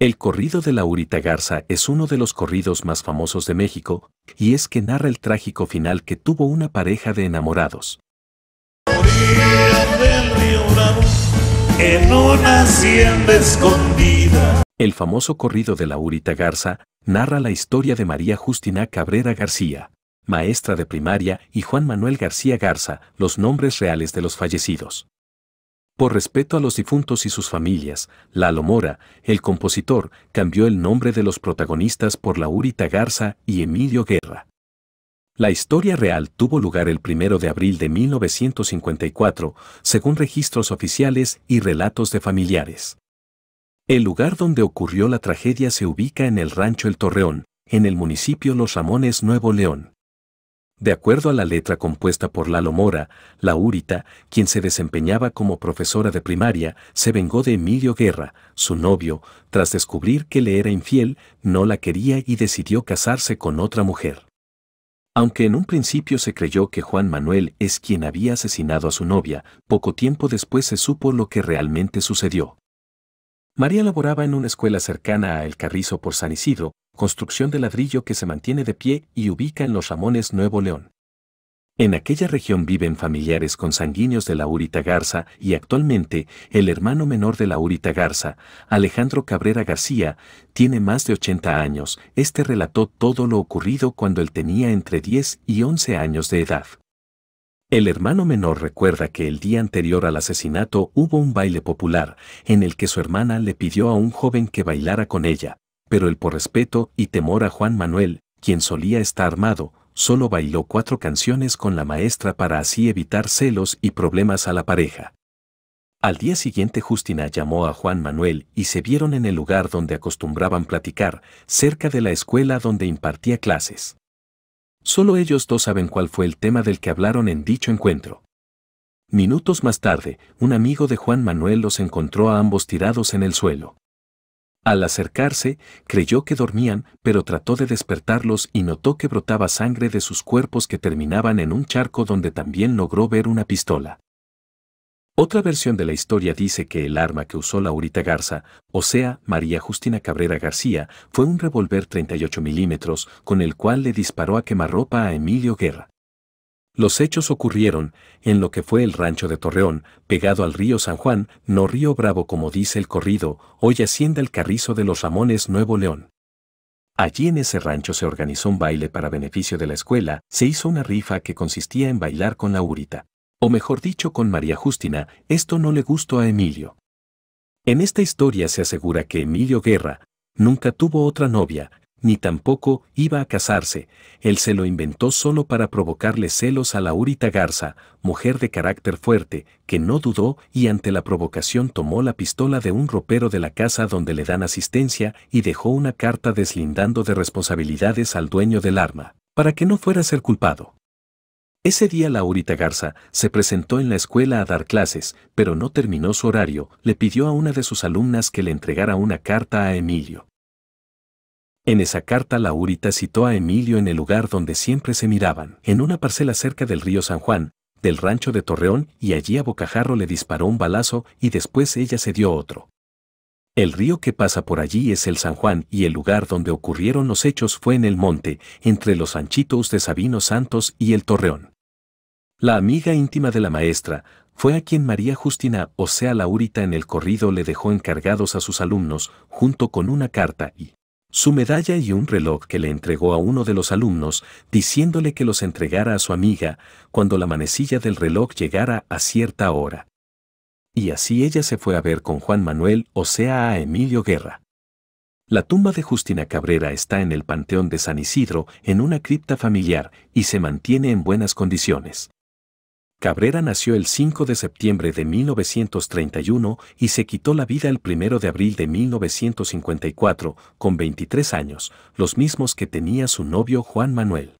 El corrido de Laurita Garza es uno de los corridos más famosos de México, y es que narra el trágico final que tuvo una pareja de enamorados. El famoso corrido de Laurita Garza narra la historia de María Justina Cabrera García, maestra de primaria, y Juan Manuel García Garza, los nombres reales de los fallecidos. Por respeto a los difuntos y sus familias, Lalo Mora, el compositor, cambió el nombre de los protagonistas por Laurita Garza y Emilio Guerra. La historia real tuvo lugar el 1 de abril de 1954, según registros oficiales y relatos de familiares. El lugar donde ocurrió la tragedia se ubica en el rancho El Torreón, en el municipio Los Ramones Nuevo León. De acuerdo a la letra compuesta por Lalo Mora, Laurita, quien se desempeñaba como profesora de primaria, se vengó de Emilio Guerra, su novio, tras descubrir que le era infiel, no la quería y decidió casarse con otra mujer. Aunque en un principio se creyó que Juan Manuel es quien había asesinado a su novia, poco tiempo después se supo lo que realmente sucedió. María laboraba en una escuela cercana a El Carrizo por San Isidro, construcción de ladrillo que se mantiene de pie y ubica en Los Ramones Nuevo León. En aquella región viven familiares consanguíneos de Laurita Garza y actualmente el hermano menor de Laurita Garza, Alejandro Cabrera García, tiene más de 80 años. Este relató todo lo ocurrido cuando él tenía entre 10 y 11 años de edad. El hermano menor recuerda que el día anterior al asesinato hubo un baile popular, en el que su hermana le pidió a un joven que bailara con ella, pero el por respeto y temor a Juan Manuel, quien solía estar armado, solo bailó cuatro canciones con la maestra para así evitar celos y problemas a la pareja. Al día siguiente Justina llamó a Juan Manuel y se vieron en el lugar donde acostumbraban platicar, cerca de la escuela donde impartía clases. Solo ellos dos saben cuál fue el tema del que hablaron en dicho encuentro. Minutos más tarde, un amigo de Juan Manuel los encontró a ambos tirados en el suelo. Al acercarse, creyó que dormían, pero trató de despertarlos y notó que brotaba sangre de sus cuerpos que terminaban en un charco donde también logró ver una pistola. Otra versión de la historia dice que el arma que usó Laurita Garza, o sea, María Justina Cabrera García, fue un revólver 38 milímetros con el cual le disparó a quemarropa a Emilio Guerra. Los hechos ocurrieron en lo que fue el rancho de Torreón, pegado al río San Juan, no río Bravo como dice el corrido, hoy hacienda el carrizo de los Ramones Nuevo León. Allí en ese rancho se organizó un baile para beneficio de la escuela, se hizo una rifa que consistía en bailar con Laurita. O mejor dicho, con María Justina, esto no le gustó a Emilio. En esta historia se asegura que Emilio Guerra nunca tuvo otra novia, ni tampoco iba a casarse, él se lo inventó solo para provocarle celos a Laurita Garza, mujer de carácter fuerte, que no dudó y ante la provocación tomó la pistola de un ropero de la casa donde le dan asistencia y dejó una carta deslindando de responsabilidades al dueño del arma, para que no fuera a ser culpado. Ese día Laurita Garza se presentó en la escuela a dar clases, pero no terminó su horario, le pidió a una de sus alumnas que le entregara una carta a Emilio. En esa carta Laurita citó a Emilio en el lugar donde siempre se miraban, en una parcela cerca del río San Juan, del rancho de Torreón, y allí a Bocajarro le disparó un balazo y después ella se dio otro. El río que pasa por allí es el San Juan y el lugar donde ocurrieron los hechos fue en el monte, entre los anchitos de Sabino Santos y el Torreón. La amiga íntima de la maestra fue a quien María Justina, o sea Laurita en el corrido, le dejó encargados a sus alumnos, junto con una carta y su medalla y un reloj que le entregó a uno de los alumnos, diciéndole que los entregara a su amiga cuando la manecilla del reloj llegara a cierta hora. Y así ella se fue a ver con Juan Manuel, o sea a Emilio Guerra. La tumba de Justina Cabrera está en el Panteón de San Isidro, en una cripta familiar, y se mantiene en buenas condiciones. Cabrera nació el 5 de septiembre de 1931 y se quitó la vida el 1 de abril de 1954, con 23 años, los mismos que tenía su novio Juan Manuel.